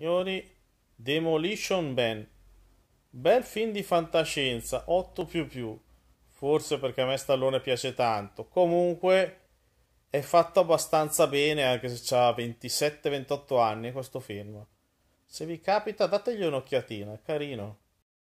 signori, Demolition Man. Bel film di fantascienza, 8 più più. Forse perché a me Stallone piace tanto. Comunque è fatto abbastanza bene, anche se ha 27-28 anni questo film. Se vi capita, dategli un'occhiatina, carino.